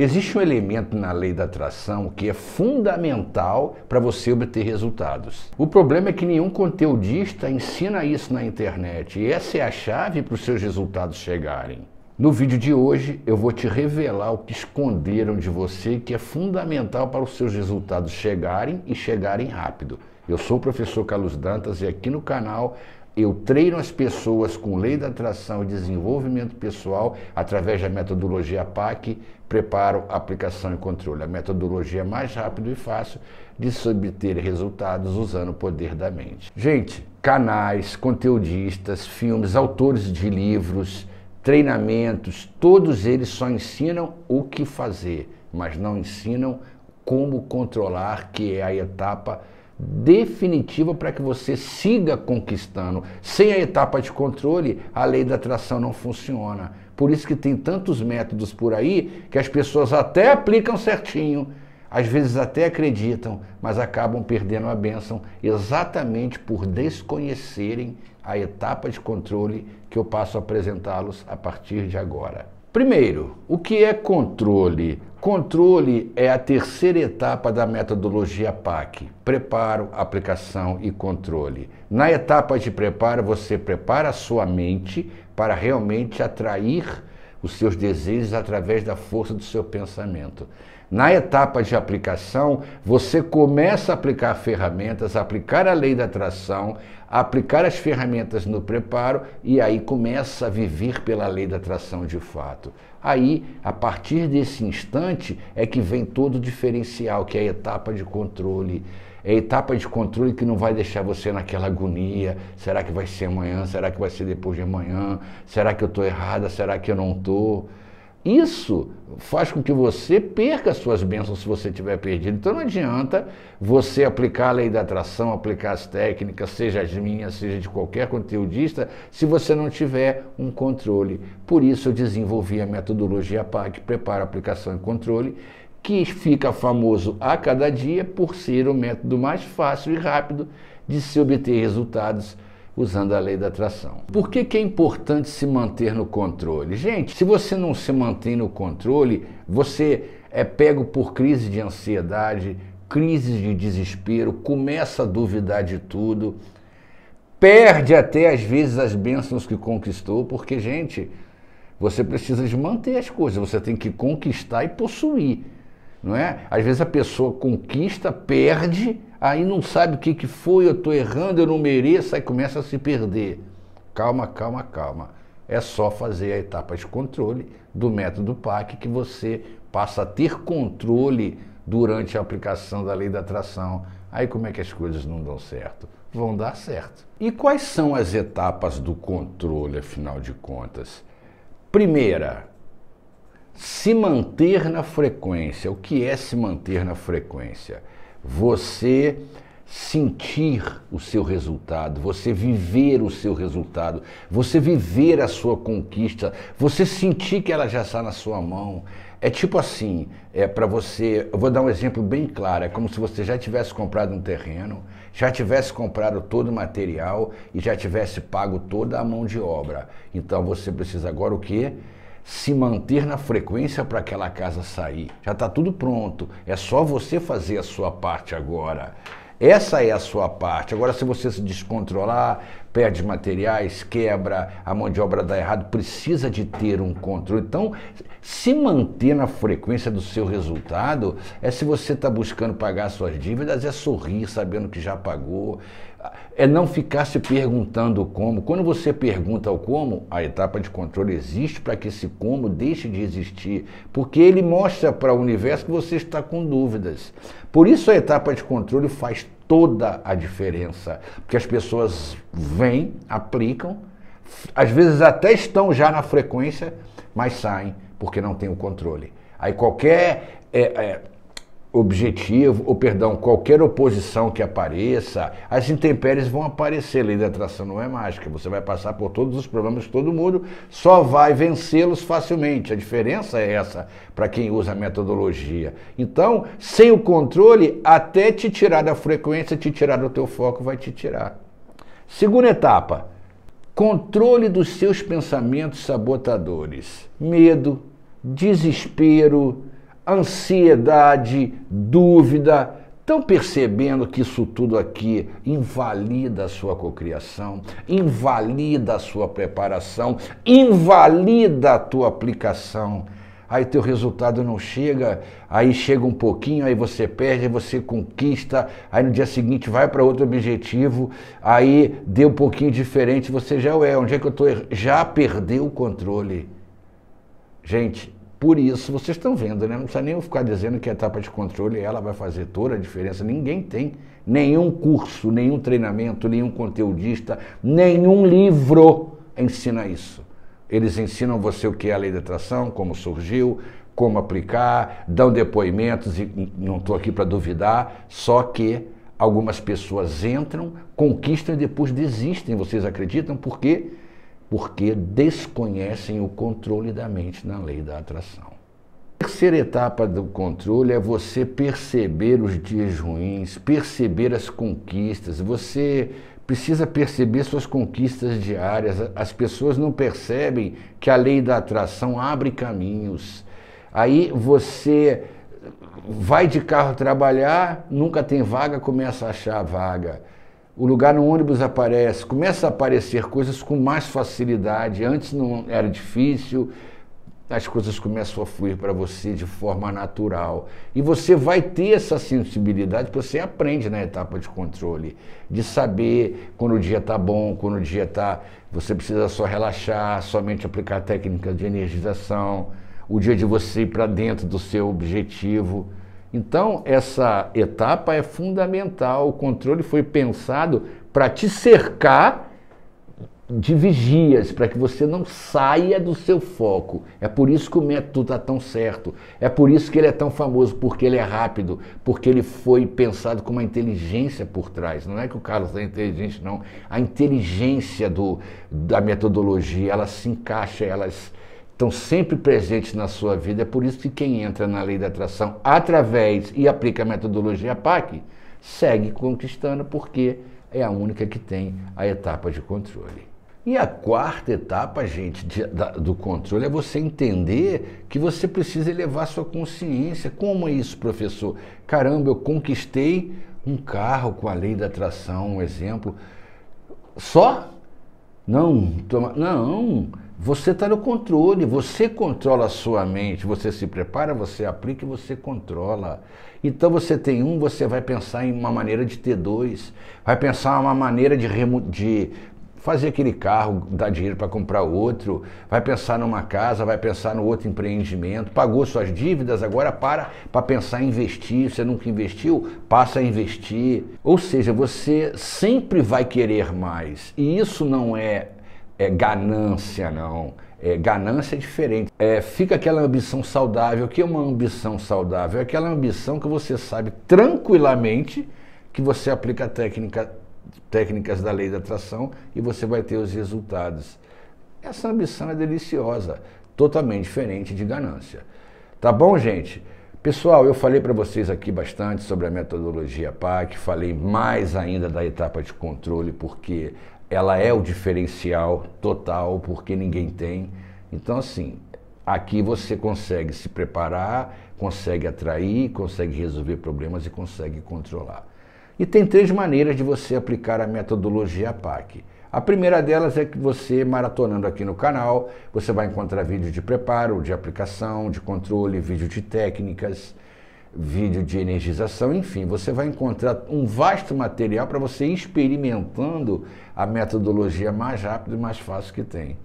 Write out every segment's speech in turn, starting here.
Existe um elemento na lei da atração que é fundamental para você obter resultados. O problema é que nenhum conteudista ensina isso na internet e essa é a chave para os seus resultados chegarem. No vídeo de hoje eu vou te revelar o que esconderam de você que é fundamental para os seus resultados chegarem e chegarem rápido. Eu sou o professor Carlos Dantas e aqui no canal eu treino as pessoas com lei da atração e desenvolvimento pessoal através da metodologia PAC, preparo, aplicação e controle. A metodologia mais rápida e fácil de se obter resultados usando o poder da mente. Gente, canais, conteudistas, filmes, autores de livros, treinamentos, todos eles só ensinam o que fazer, mas não ensinam como controlar, que é a etapa definitiva para que você siga conquistando. Sem a etapa de controle, a lei da atração não funciona. Por isso que tem tantos métodos por aí que as pessoas até aplicam certinho, às vezes até acreditam, mas acabam perdendo a bênção exatamente por desconhecerem a etapa de controle que eu passo a apresentá-los a partir de agora. Primeiro, o que é controle? Controle é a terceira etapa da metodologia PAC: preparo, aplicação e controle. Na etapa de preparo, você prepara a sua mente para realmente atrair os seus desejos através da força do seu pensamento. Na etapa de aplicação, você começa a aplicar ferramentas, aplicar a lei da atração, aplicar as ferramentas no preparo e aí começa a viver pela lei da atração de fato. Aí, a partir desse instante, é que vem todo o diferencial, que é a etapa de controle. É a etapa de controle que não vai deixar você naquela agonia. Será que vai ser amanhã? Será que vai ser depois de amanhã? Será que eu estou errada? Será que eu não estou? Isso faz com que você perca suas bênçãos se você tiver perdido. Então não adianta você aplicar a lei da atração, aplicar as técnicas, seja as minhas, seja de qualquer conteudista, se você não tiver um controle. Por isso eu desenvolvi a metodologia PAC, preparo, aplicação e controle, que fica famoso a cada dia por ser o método mais fácil e rápido de se obter resultados usando a lei da atração. Por que, que é importante se manter no controle? Gente, se você não se mantém no controle, você é pego por crise de ansiedade, crises de desespero, começa a duvidar de tudo, perde até às vezes as bênçãos que conquistou, porque, gente, você precisa de manter as coisas, você tem que conquistar e possuir. Não é? Às vezes a pessoa conquista, perde aí não sabe o que, que foi, eu estou errando, eu não mereço, aí começa a se perder. Calma, calma, calma. É só fazer a etapa de controle do método PAC que você passa a ter controle durante a aplicação da lei da atração. Aí como é que as coisas não dão certo? Vão dar certo. E quais são as etapas do controle, afinal de contas? Primeira, se manter na frequência. O que é se manter na frequência? você sentir o seu resultado, você viver o seu resultado, você viver a sua conquista, você sentir que ela já está na sua mão. É tipo assim, é para você, eu vou dar um exemplo bem claro, é como se você já tivesse comprado um terreno, já tivesse comprado todo o material e já tivesse pago toda a mão de obra. Então você precisa agora o quê? se manter na frequência para aquela casa sair. Já está tudo pronto, é só você fazer a sua parte agora. Essa é a sua parte. Agora, se você se descontrolar, perde materiais, quebra, a mão de obra dá errado, precisa de ter um controle. Então, se manter na frequência do seu resultado é se você está buscando pagar suas dívidas, é sorrir sabendo que já pagou, é não ficar se perguntando como. Quando você pergunta o como, a etapa de controle existe para que esse como deixe de existir, porque ele mostra para o universo que você está com dúvidas. Por isso a etapa de controle faz toda a diferença, porque as pessoas vêm, aplicam, às vezes até estão já na frequência, mas saem porque não tem o controle. Aí qualquer é, é, objetivo, ou perdão, qualquer oposição que apareça, as intempéries vão aparecer. A lei da atração não é mágica. Você vai passar por todos os problemas de todo mundo, só vai vencê-los facilmente. A diferença é essa para quem usa a metodologia. Então, sem o controle, até te tirar da frequência, te tirar do teu foco, vai te tirar. Segunda etapa: controle dos seus pensamentos sabotadores. Medo, desespero, ansiedade, dúvida. Estão percebendo que isso tudo aqui invalida a sua cocriação, invalida a sua preparação, invalida a tua aplicação aí teu resultado não chega, aí chega um pouquinho, aí você perde, aí você conquista, aí no dia seguinte vai para outro objetivo, aí deu um pouquinho diferente, você já é, onde é que eu estou? Er-? Já perdeu o controle. Gente, por isso, vocês estão vendo, né? Não precisa nem eu ficar dizendo que a etapa de controle ela vai fazer toda a diferença. Ninguém tem nenhum curso, nenhum treinamento, nenhum conteudista, nenhum livro ensina isso. Eles ensinam você o que é a lei da atração, como surgiu, como aplicar, dão depoimentos e não estou aqui para duvidar, só que algumas pessoas entram, conquistam e depois desistem. Vocês acreditam? Por quê? porque desconhecem o controle da mente na lei da atração. A terceira etapa do controle é você perceber os dias ruins, perceber as conquistas. Você precisa perceber suas conquistas diárias. As pessoas não percebem que a lei da atração abre caminhos. Aí você vai de carro trabalhar, nunca tem vaga, começa a achar vaga o lugar no ônibus aparece, começa a aparecer coisas com mais facilidade. Antes não era difícil, as coisas começam a fluir para você de forma natural. E você vai ter essa sensibilidade que você aprende na etapa de controle, de saber quando o dia está bom, quando o dia está. Você precisa só relaxar, somente aplicar técnicas de energização, o dia de você ir para dentro do seu objetivo. Então, essa etapa é fundamental. O controle foi pensado para te cercar de vigias, para que você não saia do seu foco. É por isso que o método está tão certo. É por isso que ele é tão famoso, porque ele é rápido, porque ele foi pensado com uma inteligência por trás. Não é que o Carlos é inteligente, não. A inteligência do, da metodologia, ela se encaixa, elas estão sempre presentes na sua vida. É por isso que quem entra na lei da atração através e aplica a metodologia PAC segue conquistando, porque é a única que tem a etapa de controle. E a quarta etapa, gente, de, da, do controle é você entender que você precisa elevar sua consciência. Como é isso, professor? Caramba, eu conquistei um carro com a lei da atração, um exemplo. Só? Não, toma, não. Você está no controle, você controla a sua mente, você se prepara, você aplica e você controla. Então você tem um, você vai pensar em uma maneira de ter dois, vai pensar uma maneira de, de fazer aquele carro, dar dinheiro para comprar outro, vai pensar numa casa, vai pensar no outro empreendimento, pagou suas dívidas, agora para para pensar em investir, você nunca investiu, passa a investir. Ou seja, você sempre vai querer mais. E isso não é é ganância, não. É, ganância é diferente. É, fica aquela ambição saudável. O que é uma ambição saudável? É aquela ambição que você sabe tranquilamente que você aplica técnica, técnicas da lei da atração e você vai ter os resultados. Essa ambição é deliciosa, totalmente diferente de ganância. Tá bom, gente? Pessoal, eu falei para vocês aqui bastante sobre a metodologia PAC, falei mais ainda da etapa de controle, porque ela é o diferencial total, porque ninguém tem. Então, assim, aqui você consegue se preparar, consegue atrair, consegue resolver problemas e consegue controlar. E tem três maneiras de você aplicar a metodologia PAC. A primeira delas é que você, maratonando aqui no canal, você vai encontrar vídeos de preparo, de aplicação, de controle, vídeo de técnicas vídeo de energização, enfim, você vai encontrar um vasto material para você ir experimentando a metodologia mais rápida e mais fácil que tem.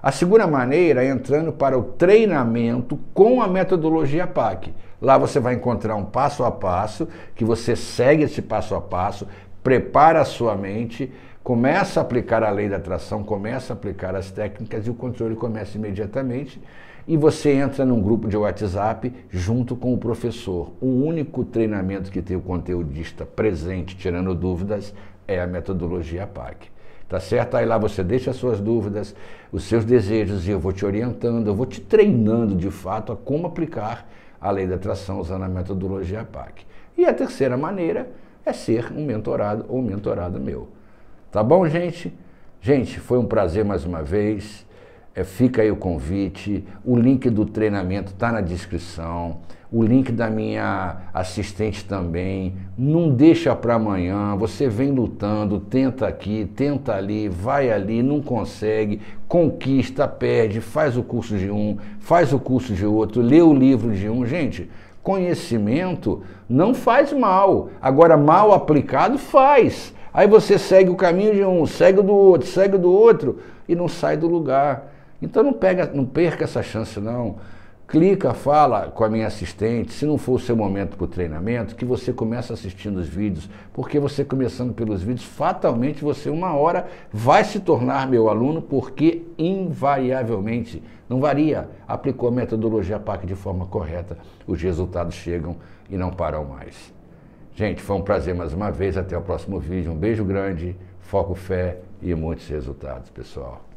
A segunda maneira é entrando para o treinamento com a metodologia PAC. Lá você vai encontrar um passo a passo, que você segue esse passo a passo, prepara a sua mente, começa a aplicar a lei da atração, começa a aplicar as técnicas e o controle começa imediatamente e você entra num grupo de WhatsApp junto com o professor. O único treinamento que tem o conteudista presente tirando dúvidas é a metodologia PAC. Tá certo? Aí lá você deixa as suas dúvidas, os seus desejos e eu vou te orientando, eu vou te treinando de fato a como aplicar a lei da atração usando a metodologia PAC. E a terceira maneira é ser um mentorado ou mentorado meu. Tá bom, gente? Gente, foi um prazer mais uma vez. É, fica aí o convite, o link do treinamento está na descrição, o link da minha assistente também. Não deixa para amanhã, você vem lutando, tenta aqui, tenta ali, vai ali, não consegue, conquista, perde, faz o curso de um, faz o curso de outro, lê o livro de um. Gente, conhecimento não faz mal, agora mal aplicado faz. Aí você segue o caminho de um, segue do outro, segue do outro e não sai do lugar. Então não, pega, não perca essa chance, não. Clica, fala com a minha assistente, se não for o seu momento para o treinamento, que você começa assistindo os vídeos, porque você começando pelos vídeos, fatalmente você uma hora vai se tornar meu aluno, porque invariavelmente, não varia, aplicou a metodologia PAC de forma correta, os resultados chegam e não param mais. Gente, foi um prazer mais uma vez, até o próximo vídeo, um beijo grande, foco, fé e muitos resultados, pessoal.